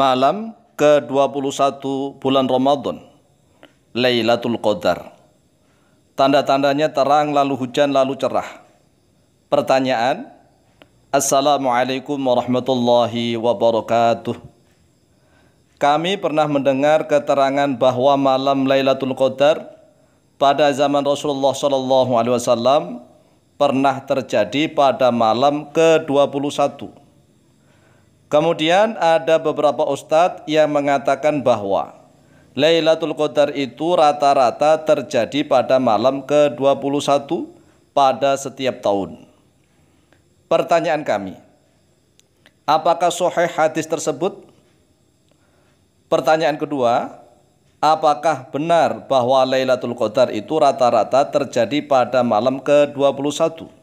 malam ke-21 bulan Ramadan, Lailatul Qadar. Tanda-tandanya terang lalu hujan lalu cerah. Pertanyaan, Assalamualaikum warahmatullahi wabarakatuh. Kami pernah mendengar keterangan bahwa malam Lailatul Qadar pada zaman Rasulullah Shallallahu Alaihi Wasallam pernah terjadi pada malam ke-21 Kemudian ada beberapa ustadz yang mengatakan bahwa Lailatul Qadar itu rata-rata terjadi pada malam ke-21 pada setiap tahun. Pertanyaan kami, apakah sahih hadis tersebut? Pertanyaan kedua, apakah benar bahwa Lailatul Qadar itu rata-rata terjadi pada malam ke-21?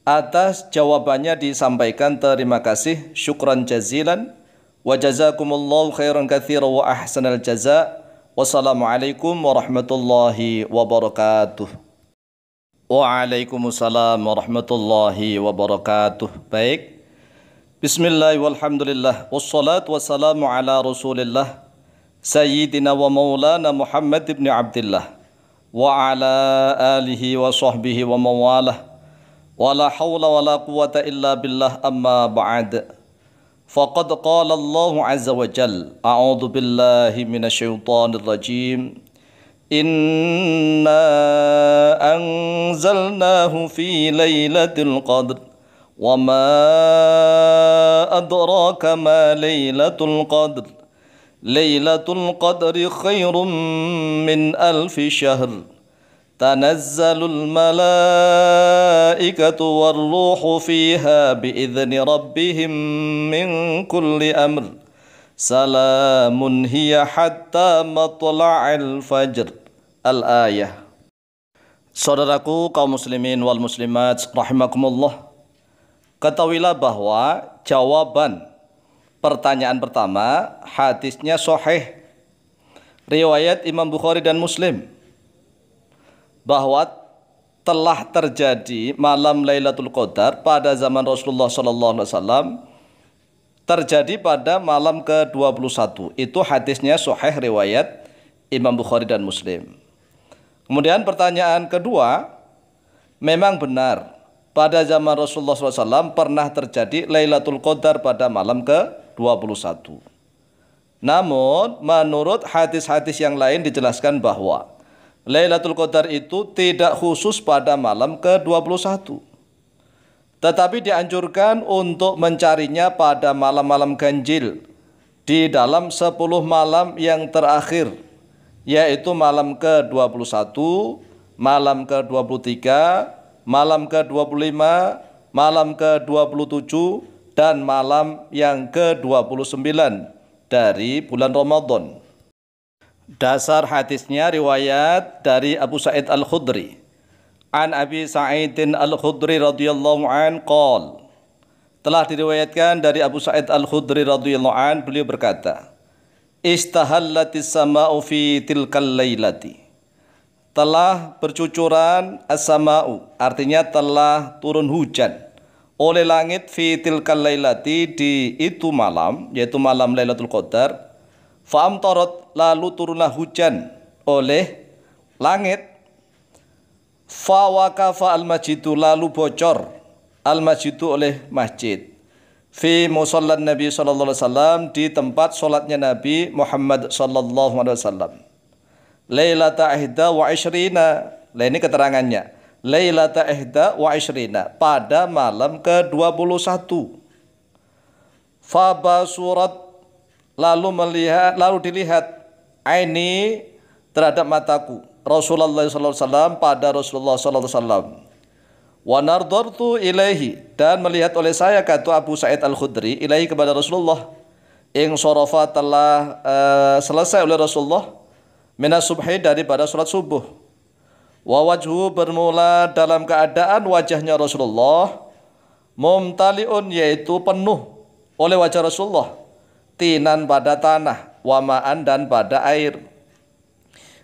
Atas jawabannya disampaikan terima kasih syukran jazilan wa jazakumullahu khairan katsira wa ahsanal jaza wassalamualaikum warahmatullahi wabarakatuh Waalaikumsalam warahmatullahi wabarakatuh Baik Bismillah walhamdulillah Wassalatu wassalamu ala rasulillah Sayyidina wa maulana Muhammad ibn abdillah Wa ala alihi wa sahbihi wa mawalah ولا حول ولا قوة إلا بالله أما بعد فقد قال الله عز وجل أعوذ بالله من الشيطان الرجيم إنا أنزلناه في ليلة القدر وما أدراك ما ليلة القدر ليلة القدر خير من ألف شهر تنزل الملائكة والروح فيها بإذن ربهم من كل أمر سلام هي حتى مطلع الفجر الآية Saudaraku kaum muslimin wal muslimat rahimakumullah Ketahuilah bahwa jawaban pertanyaan pertama hadisnya sahih riwayat Imam Bukhari dan Muslim bahwa telah terjadi malam Lailatul Qadar pada zaman Rasulullah sallallahu alaihi wasallam terjadi pada malam ke-21. Itu hadisnya sahih riwayat Imam Bukhari dan Muslim. Kemudian pertanyaan kedua, memang benar pada zaman Rasulullah SAW pernah terjadi Lailatul Qadar pada malam ke-21. Namun menurut hadis-hadis yang lain dijelaskan bahwa Lailatul Qadar itu tidak khusus pada malam ke-21. Tetapi dianjurkan untuk mencarinya pada malam-malam ganjil di dalam 10 malam yang terakhir yaitu malam ke-21, malam ke-23, malam ke-25, malam ke-27 dan malam yang ke-29 dari bulan Ramadan. Dasar hadisnya riwayat dari Abu Sa'id Al-Khudri. An Abi Sa'idin Al-Khudri radhiyallahu an qol. Telah diriwayatkan dari Abu Sa'id Al-Khudri radhiyallahu an beliau berkata, "Istahallatis sama'u fi tilkal lailati." Telah bercucuran as-sama'u, artinya telah turun hujan oleh langit fi tilkal lailati di itu malam, yaitu malam Lailatul Qadar Faam torot lalu turunlah hujan oleh langit. Fawakafa al majidu lalu bocor al majidu oleh masjid. Fi musallan Nabi sallallahu alaihi wasallam di tempat solatnya Nabi Muhammad sallallahu alaihi wasallam. Lailata wa ishrina. Lah ini keterangannya. Laylata ahda wa ishrina pada malam ke-21. surat lalu melihat lalu dilihat aini terhadap mataku Rasulullah SAW pada Rasulullah SAW. Wanardartu ilaihi dan melihat oleh saya kata Abu Sa'id Al Khudri ilaihi kepada Rasulullah. Ing sorofa telah uh, selesai oleh Rasulullah minas subhi daripada sholat subuh. Wa wajhu bermula dalam keadaan wajahnya Rasulullah mumtaliun yaitu penuh oleh wajah Rasulullah tinan pada tanah wamaan dan pada air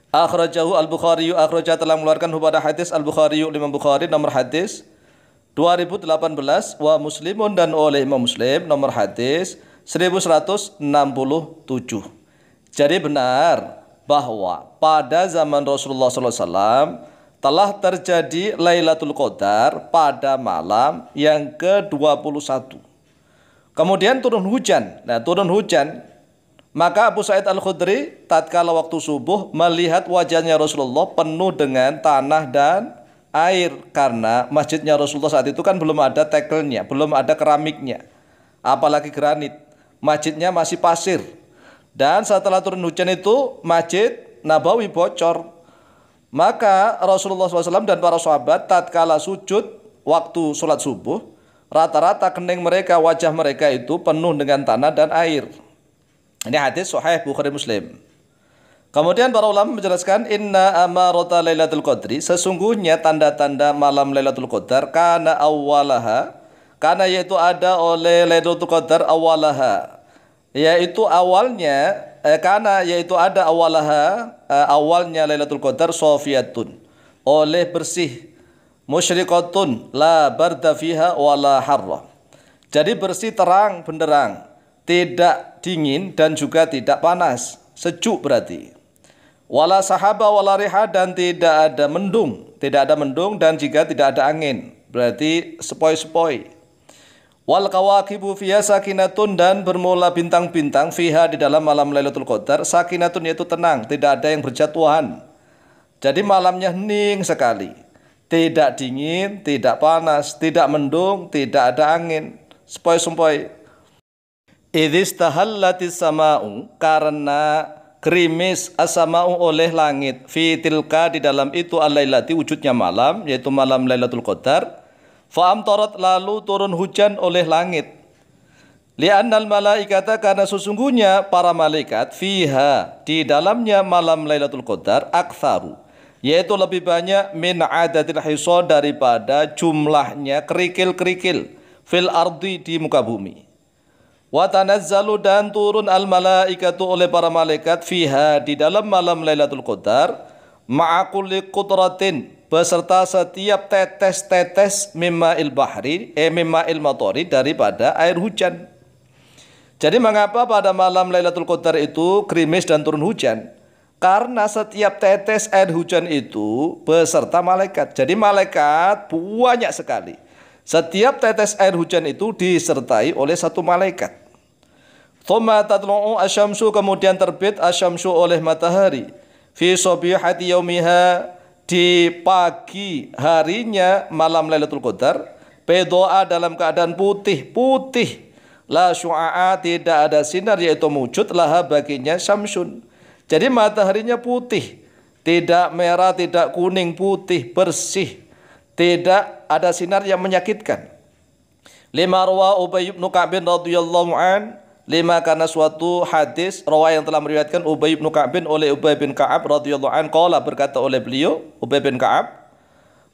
akhrajahu al-bukhari akhraja telah mengeluarkan kepada hadis al-bukhari Imam Bukhari nomor hadis 2018 wa muslimun dan oleh Imam Muslim nomor hadis 1167 jadi benar bahwa pada zaman Rasulullah SAW telah terjadi Lailatul Qadar pada malam yang ke-21 Kemudian turun hujan. Nah, turun hujan, maka Abu Said Al-Khudri tatkala waktu subuh melihat wajahnya Rasulullah penuh dengan tanah dan air karena masjidnya Rasulullah saat itu kan belum ada tekelnya, belum ada keramiknya, apalagi granit. Masjidnya masih pasir. Dan setelah turun hujan itu masjid Nabawi bocor. Maka Rasulullah SAW dan para sahabat tatkala sujud waktu sholat subuh rata-rata kening mereka, wajah mereka itu penuh dengan tanah dan air. Ini hadis sahih Bukhari Muslim. Kemudian para ulama menjelaskan inna amarata Lailatul Qadri sesungguhnya tanda-tanda malam Lailatul Qadar karena awalaha karena yaitu ada oleh Lailatul Qadar awalaha yaitu awalnya eh, karena yaitu ada awalaha eh, awalnya Lailatul Qadar sofiyatun oleh bersih musyriqatun la barda fiha wa la harra. Jadi bersih terang benderang, tidak dingin dan juga tidak panas, sejuk berarti. Wala sahaba wala riha dan tidak ada mendung, tidak ada mendung dan jika tidak ada angin, berarti sepoi-sepoi. Wal kawakibu fiha sakinatun dan bermula bintang-bintang fiha di dalam malam Lailatul Qadar sakinatun yaitu tenang, tidak ada yang berjatuhan. Jadi malamnya hening sekali. Tidak dingin, tidak panas, tidak mendung, tidak ada angin. Sepoi-sempoi. Idis tahallati sama'u karena krimis asama'u oleh langit fitilka di dalam itu alailati wujudnya malam yaitu malam Lailatul Qadar faam torot lalu turun hujan oleh langit li'annal malaikata karena sesungguhnya para malaikat fiha di dalamnya malam Lailatul Qadar aktsaru yaitu lebih banyak min adatil hiso daripada jumlahnya kerikil-kerikil fil ardi di muka bumi. Wa tanazzalu dan turun al malaikatu oleh para malaikat fiha di dalam malam Lailatul Qadar ma'a kulli qudratin beserta setiap tetes-tetes mimma il bahri eh mimma il matori daripada air hujan. Jadi mengapa pada malam Lailatul Qadar itu krimis dan turun hujan? Karena setiap tetes air hujan itu beserta malaikat. Jadi malaikat banyak sekali. Setiap tetes air hujan itu disertai oleh satu malaikat. asyamsu kemudian terbit asyamsu oleh matahari. Fi di pagi harinya malam Lailatul Qadar. Bedoa dalam keadaan putih-putih. La syu'a'a tidak ada sinar yaitu wujud laha baginya syamsun. Jadi mataharinya putih, tidak merah, tidak kuning, putih, bersih. Tidak ada sinar yang menyakitkan. Lima rawa Ubay bin Ka'b radhiyallahu an lima karena suatu hadis rawi yang telah meriwayatkan Ubay bin Ka'b oleh Ubay bin Ka'ab radhiyallahu an qala berkata oleh beliau Ubay bin Ka'ab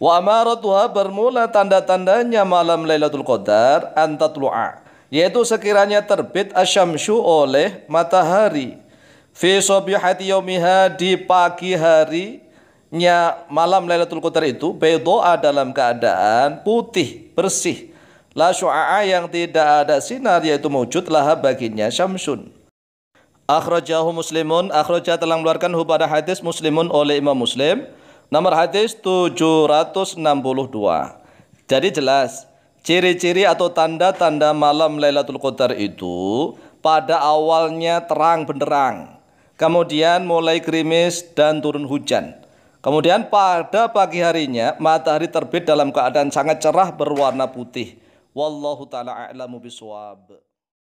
Wa amaratuha bermula tanda-tandanya malam Lailatul Qadar antatlu'a yaitu sekiranya terbit asyamsu oleh matahari fi sobihati yaumiha di pagi hari nya malam Lailatul Qadar itu bedoa dalam keadaan putih bersih la syu'a yang tidak ada sinar yaitu wujud laha baginya syamsun akhrajahu muslimun akhrajah telah mengeluarkan pada hadis muslimun oleh Imam Muslim nomor hadis 762 jadi jelas ciri-ciri atau tanda-tanda malam Lailatul Qadar itu pada awalnya terang benderang kemudian mulai gerimis dan turun hujan. Kemudian pada pagi harinya matahari terbit dalam keadaan sangat cerah berwarna putih. Wallahu taala a'lamu biswab.